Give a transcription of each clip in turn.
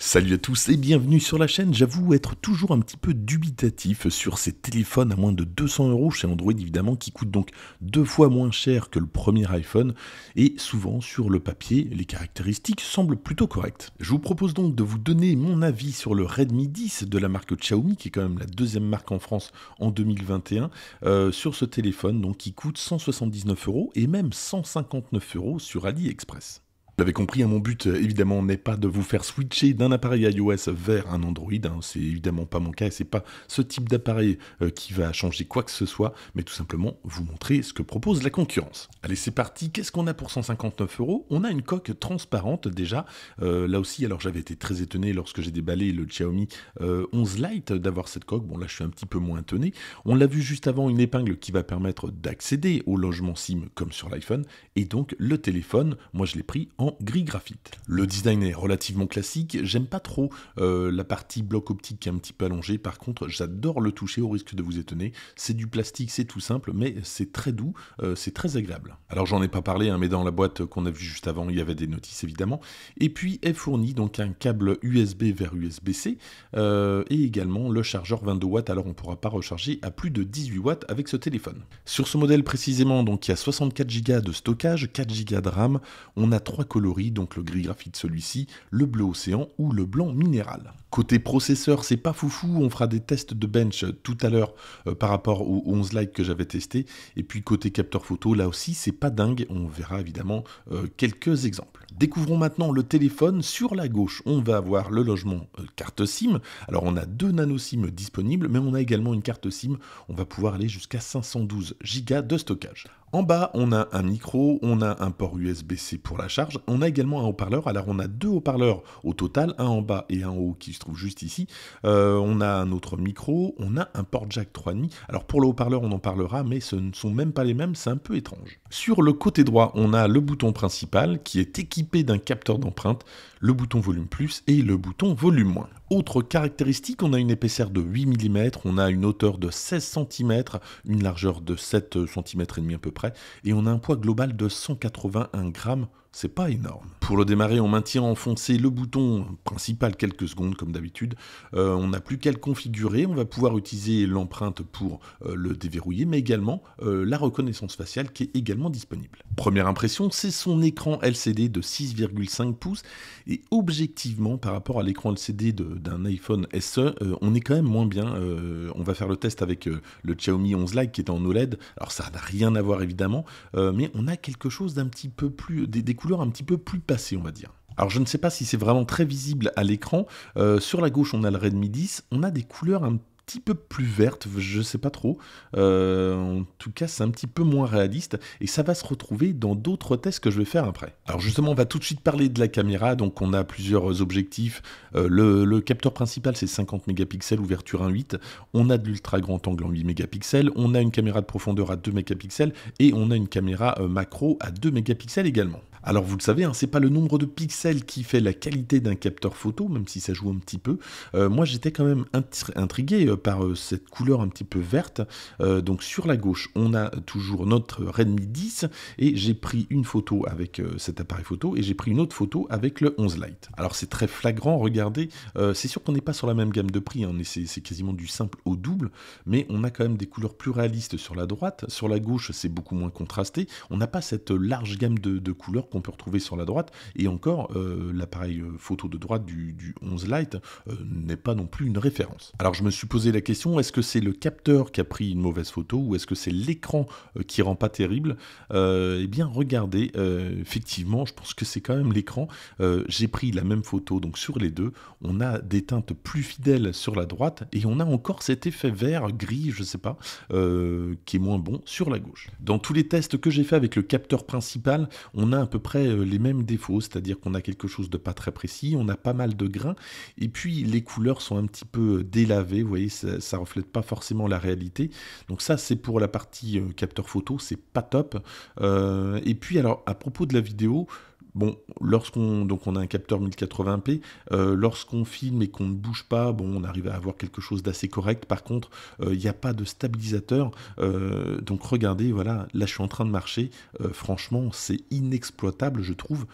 Salut à tous et bienvenue sur la chaîne. J'avoue être toujours un petit peu dubitatif sur ces téléphones à moins de 200 euros chez Android évidemment qui coûtent donc deux fois moins cher que le premier iPhone et souvent sur le papier les caractéristiques semblent plutôt correctes. Je vous propose donc de vous donner mon avis sur le Redmi 10 de la marque Xiaomi qui est quand même la deuxième marque en France en 2021 euh, sur ce téléphone donc qui coûte 179 euros et même 159 euros sur AliExpress. Vous l'avez compris, hein, mon but euh, évidemment n'est pas de vous faire switcher d'un appareil iOS vers un Android, hein. c'est évidemment pas mon cas et c'est pas ce type d'appareil euh, qui va changer quoi que ce soit, mais tout simplement vous montrer ce que propose la concurrence. Allez, c'est parti, qu'est-ce qu'on a pour 159 euros On a une coque transparente déjà, euh, là aussi, alors j'avais été très étonné lorsque j'ai déballé le Xiaomi 11 Lite d'avoir cette coque, bon là je suis un petit peu moins étonné, on l'a vu juste avant, une épingle qui va permettre d'accéder au logement SIM comme sur l'iPhone, et donc le téléphone, moi je l'ai pris en gris graphite. Le design est relativement classique, j'aime pas trop euh, la partie bloc optique qui est un petit peu allongée, par contre j'adore le toucher au risque de vous étonner, c'est du plastique, c'est tout simple, mais c'est très doux, euh, c'est très agréable. Alors j'en ai pas parlé, hein, mais dans la boîte qu'on a vue juste avant, il y avait des notices évidemment, et puis est fourni donc un câble USB vers USB-C, euh, et également le chargeur 22 watts, alors on pourra pas recharger à plus de 18 watts avec ce téléphone. Sur ce modèle précisément, donc il y a 64 Go de stockage, 4 Go de RAM, on a 3 coloris, donc le gris graphite celui-ci, le bleu océan ou le blanc minéral. Côté processeur, c'est pas foufou, on fera des tests de bench euh, tout à l'heure euh, par rapport aux 11 likes que j'avais testé. Et puis côté capteur photo, là aussi c'est pas dingue, on verra évidemment euh, quelques exemples. Découvrons maintenant le téléphone. Sur la gauche, on va avoir le logement carte SIM. Alors on a deux nano SIM disponibles, mais on a également une carte SIM, on va pouvoir aller jusqu'à 512 Go de stockage. En bas, on a un micro, on a un port USB-C pour la charge, on a également un haut-parleur. Alors on a deux haut-parleurs au total, un en bas et un en haut qui trouve juste ici. Euh, on a un autre micro, on a un port jack 3,5. Alors pour le haut-parleur, on en parlera, mais ce ne sont même pas les mêmes, c'est un peu étrange. Sur le côté droit, on a le bouton principal qui est équipé d'un capteur d'empreinte, le bouton volume plus et le bouton volume moins. Autre caractéristique, on a une épaisseur de 8 mm, on a une hauteur de 16 cm, une largeur de 7 cm et demi à peu près, et on a un poids global de 181 grammes c'est pas énorme. Pour le démarrer, on maintient enfoncé le bouton principal quelques secondes comme d'habitude. Euh, on n'a plus qu'à le configurer. On va pouvoir utiliser l'empreinte pour euh, le déverrouiller, mais également euh, la reconnaissance faciale qui est également disponible. Première impression, c'est son écran LCD de 6,5 pouces. Et objectivement, par rapport à l'écran LCD d'un iPhone SE, on est quand même moins bien. on va faire le test avec le Xiaomi 11 Lite qui est en OLED. Alors ça n'a rien à voir évidemment, mais on a quelque chose d'un petit peu plus couleurs un petit peu plus passées, on va dire. Alors je ne sais pas si c'est vraiment très visible à l'écran. Euh, sur la gauche, on a le Redmi 10. On a des couleurs un petit peu plus vertes, je sais pas trop. Euh, en tout cas, c'est un petit peu moins réaliste et ça va se retrouver dans d'autres tests que je vais faire après. Alors justement, on va tout de suite parler de la caméra. Donc on a plusieurs objectifs. Euh, le, le, capteur principal, c'est 50 mégapixels, ouverture 1.8. On a de l'ultra grand angle en 8 mégapixels. On a une caméra de profondeur à 2 mégapixels et on a une caméra macro à 2 mégapixels également. Alors vous le savez, hein, c'est pas le nombre de pixels qui fait la qualité d'un capteur photo, même si ça joue un petit peu. Euh, moi j'étais quand même intrigué euh, par euh, cette couleur un petit peu verte. donc sur la gauche, on a toujours notre Redmi 10 et j'ai pris une photo avec cet appareil photo et j'ai pris une autre photo avec le 11 Lite. Alors c'est très flagrant, regardez, c'est sûr qu'on n'est pas sur la même gamme de prix, hein, c'est quasiment du simple au double, mais on a quand même des couleurs plus réalistes sur la droite, sur la gauche c'est beaucoup moins contrasté, on n'a pas cette large gamme de couleurs qu'on peut retrouver sur la droite. Et encore, euh, l'appareil euh, photo de droite du, 11 Lite euh, n'est pas non plus une référence. Alors je me suis posé la question, est-ce que c'est le capteur qui a pris une mauvaise photo ou est-ce que c'est l'écran qui rend pas terrible Eh bien regardez, effectivement, je pense que c'est quand même l'écran. J'ai pris la même photo donc sur les deux. On a des teintes plus fidèles sur la droite et on a encore cet effet vert, gris, je sais pas, qui est moins bon sur la gauche. Dans tous les tests que j'ai fait avec le capteur principal, on a un peu près euh, les mêmes défauts, c'est-à-dire qu'on a quelque chose de pas très précis, on a pas mal de grains, et puis les couleurs sont un petit peu euh, délavées, vous voyez, ça, reflète pas forcément la réalité. Donc ça, c'est pour la partie euh, capteur photo, c'est pas top. et puis alors, à propos de la vidéo, Bon, lorsqu'on donc on a un capteur 1080p, euh, lorsqu'on filme et qu'on ne bouge pas, bon, on arrive à avoir quelque chose d'assez correct. Par contre, euh, il n'y a pas de stabilisateur. Euh, donc regardez, voilà, là je suis en train de marcher. franchement, c'est inexploitable, je trouve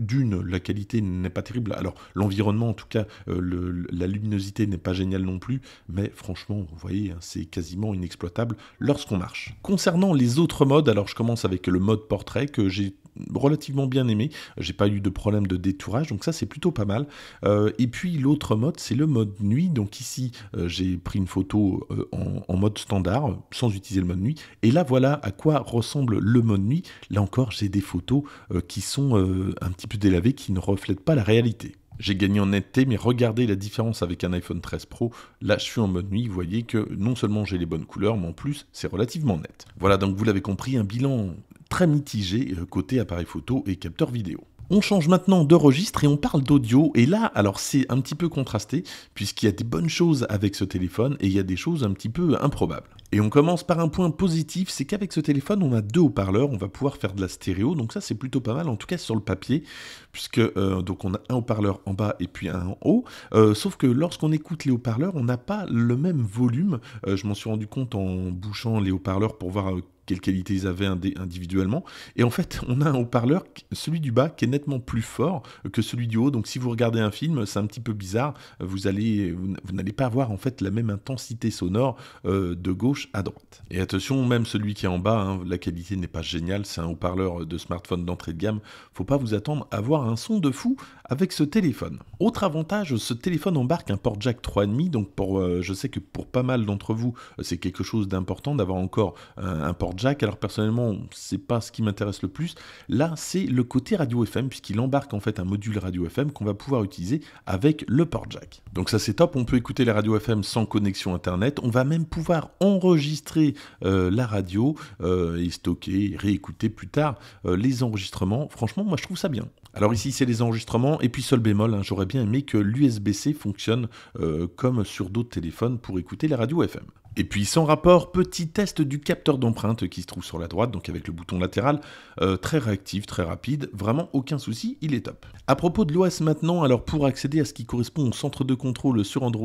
d'une, la qualité n'est pas terrible. Alors, l'environnement, en tout cas, la luminosité n'est pas géniale non plus, mais franchement, vous voyez, hein, c'est quasiment inexploitable lorsqu'on marche. Concernant les autres modes, alors je commence avec le mode portrait que j'ai relativement bien aimé. J'ai pas eu de problème de détourage, donc ça c'est plutôt pas mal. Euh, et puis l'autre mode, c'est le mode nuit. Donc ici, euh, j'ai pris une photo euh, en, en, mode standard, sans utiliser le mode nuit. Et là, voilà à quoi ressemble le mode nuit. Là encore, j'ai des photos qui sont un petit peu délavées, qui ne reflètent pas la réalité. J'ai gagné en netteté, mais regardez la différence avec un iPhone 13 Pro. Là, je suis en mode nuit, vous voyez que non seulement j'ai les bonnes couleurs, mais en plus, c'est relativement net. Voilà, donc vous l'avez compris, un bilan très mitigé euh, côté appareil photo et capteur vidéo. On change maintenant de registre et on parle d'audio. Et là, alors c'est un petit peu contrasté, puisqu'il y a des bonnes choses avec ce téléphone et il y a des choses un petit peu improbables. Et on commence par un point positif, c'est qu'avec ce téléphone, on a deux haut-parleurs, on va pouvoir faire de la stéréo, donc ça c'est plutôt pas mal, en tout cas sur le papier, puisque euh, donc on a un haut-parleur en bas et puis un en haut. Euh, sauf que lorsqu'on écoute les haut-parleurs, on n'a pas le même volume. je m'en suis rendu compte en bouchant les haut-parleurs pour voir quelles qualités ils avaient individuellement. Et en fait, on a un haut-parleur, celui du bas, qui est nettement plus fort que celui du haut. Donc si vous regardez un film, c'est un petit peu bizarre. Vous allez, vous n'allez pas avoir en fait la même intensité sonore euh, de gauche à droite. Et attention, même celui qui est en bas, hein, la qualité n'est pas géniale. C'est un haut-parleur de smartphone d'entrée de gamme. Faut pas vous attendre à avoir un son de fou avec ce téléphone. Autre avantage, ce téléphone embarque un port jack 3.5, donc pour, euh, je sais que pour pas mal d'entre vous, euh, c'est quelque chose d'important d'avoir encore euh, un, port jack. Alors personnellement, c'est pas ce qui m'intéresse le plus. Là, c'est le côté radio FM, puisqu'il embarque en fait un module radio FM qu'on va pouvoir utiliser avec le port jack. Donc ça c'est top, on peut écouter les radios FM sans connexion internet, on va même pouvoir enregistrer la radio et stocker, réécouter plus tard les enregistrements. Franchement, moi je trouve ça bien. Alors ici, c'est les enregistrements, et puis seul bémol, hein, j'aurais bien aimé que l'USB-C fonctionne euh, comme sur d'autres téléphones pour écouter la radio FM. Et puis sans rapport, petit test du capteur d'empreinte qui se trouve sur la droite, donc avec le bouton latéral, euh, très réactif, très rapide, vraiment aucun souci, il est top. À propos de l'OS maintenant, alors pour accéder à ce qui correspond au centre de contrôle sur Android,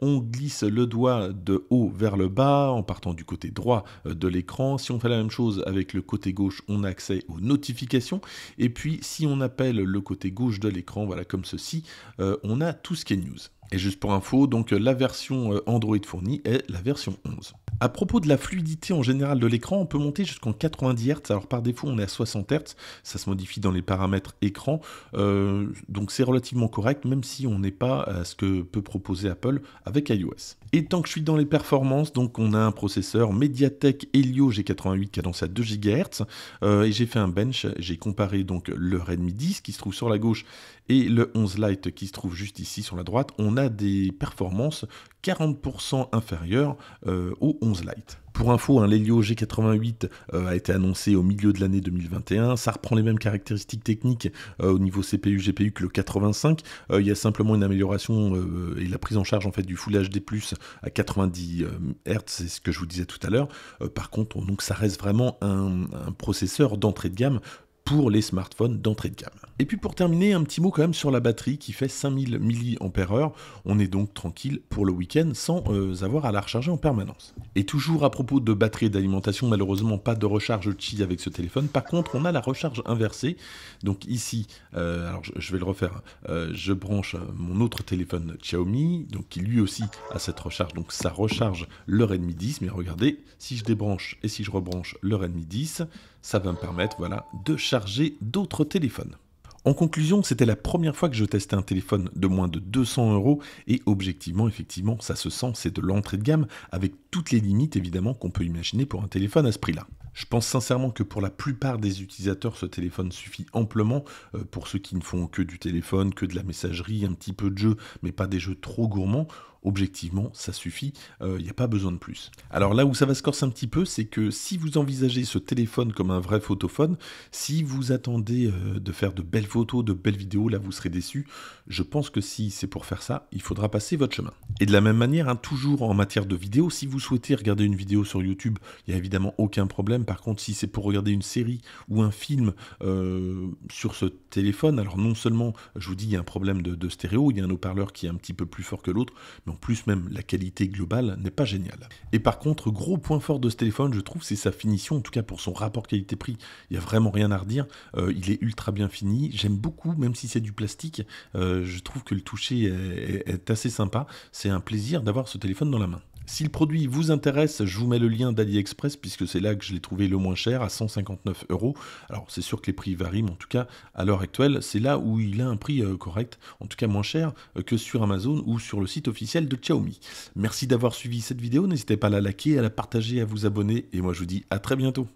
on glisse le doigt de haut vers le bas en partant du côté droit euh, de l'écran. Si on fait la même chose avec le côté gauche, on a accès aux notifications. Et puis si on appelle le côté gauche de l'écran, voilà comme ceci, euh, on a tout ce qui est news. Et juste pour info, donc la version euh, Android fournie est la version 11. À propos de la fluidité en général de l'écran, on peut monter jusqu'en 90 Hz. Alors par défaut, on est à 60 Hz. Ça se modifie dans les paramètres écran. Euh, donc c'est relativement correct, même si on n'est pas à ce que peut proposer Apple avec iOS. Et tant que je suis dans les performances, donc on a un processeur MediaTek Helio G88 cadence à 2 GHz. et j'ai fait un bench. J'ai comparé donc le Redmi 10 qui se trouve sur la gauche et le 11 Lite qui se trouve juste ici sur la droite. On a des performances 40% inférieur aux euh, au 11 Lite. Pour info, un hein, l'Helio G88 euh, a été annoncé au milieu de l'année 2021. Ça reprend les mêmes caractéristiques techniques euh, au niveau CPU GPU que le 85. Il y a simplement une amélioration et la prise en charge en fait du Full HD+ à 90 Hz, c'est ce que je vous disais tout à l'heure. par contre, donc ça reste vraiment un processeur d'entrée de gamme pour les smartphones d'entrée de gamme. Et puis pour terminer, un petit mot quand même sur la batterie qui fait 5000 mAh. On est donc tranquille pour le week-end sans euh, avoir à la recharger en permanence. Et toujours à propos de batterie d'alimentation, malheureusement pas de recharge Qi avec ce téléphone. Par contre, on a la recharge inversée. Donc ici, euh, alors je, vais le refaire, hein. euh, je branche mon autre téléphone Xiaomi, donc qui lui aussi a cette recharge. Donc ça recharge et demi 10. Mais regardez, si je débranche et si je rebranche le Redmi 10, ça va me permettre voilà, de charger d'autres téléphones. En conclusion, c'était la première fois que je testais un téléphone de moins de 200 euros et objectivement, effectivement, ça se sent, c'est de l'entrée de gamme avec toutes les limites évidemment qu'on peut imaginer pour un téléphone à ce prix-là. Je pense sincèrement que pour la plupart des utilisateurs, ce téléphone suffit amplement euh, pour ceux qui ne font que du téléphone, que de la messagerie, un petit peu de jeu, mais pas des jeux trop gourmands objectivement, ça suffit, il euh, n'y a pas besoin de plus. Alors là où ça va se corser un petit peu, c'est que si vous envisagez ce téléphone comme un vrai photophone, si vous attendez euh, de faire de belles photos, de belles vidéos, là vous serez déçu. Je pense que si c'est pour faire ça, il faudra passer votre chemin. Et de la même manière, hein, toujours en matière de vidéo, si vous souhaitez regarder une vidéo sur YouTube, il n'y a évidemment aucun problème. Par contre, si c'est pour regarder une série ou un film euh, sur ce téléphone, alors non seulement, je vous dis, il y a un problème de, stéréo, il y a un haut-parleur qui est un petit peu plus fort que l'autre, mais en plus même, la qualité globale n'est pas géniale. Et par contre, gros point fort de ce téléphone, je trouve, c'est sa finition, en tout cas pour son rapport qualité-prix. Il n'y a vraiment rien à redire. Euh, il est ultra bien fini. J'aime beaucoup, même si c'est du plastique, euh, je trouve que le toucher est, assez sympa un plaisir d'avoir ce téléphone dans la main. Si le produit vous intéresse, je vous mets le lien d'AliExpress puisque c'est là que je l'ai trouvé le moins cher à 159 euros. Alors c'est sûr que les prix varient, mais en tout cas à l'heure actuelle, c'est là où il a un prix euh, correct, en tout cas moins cher euh, que sur Amazon ou sur le site officiel de Xiaomi. Merci d'avoir suivi cette vidéo, n'hésitez pas à la liker, à la partager, à vous abonner et moi je vous dis à très bientôt.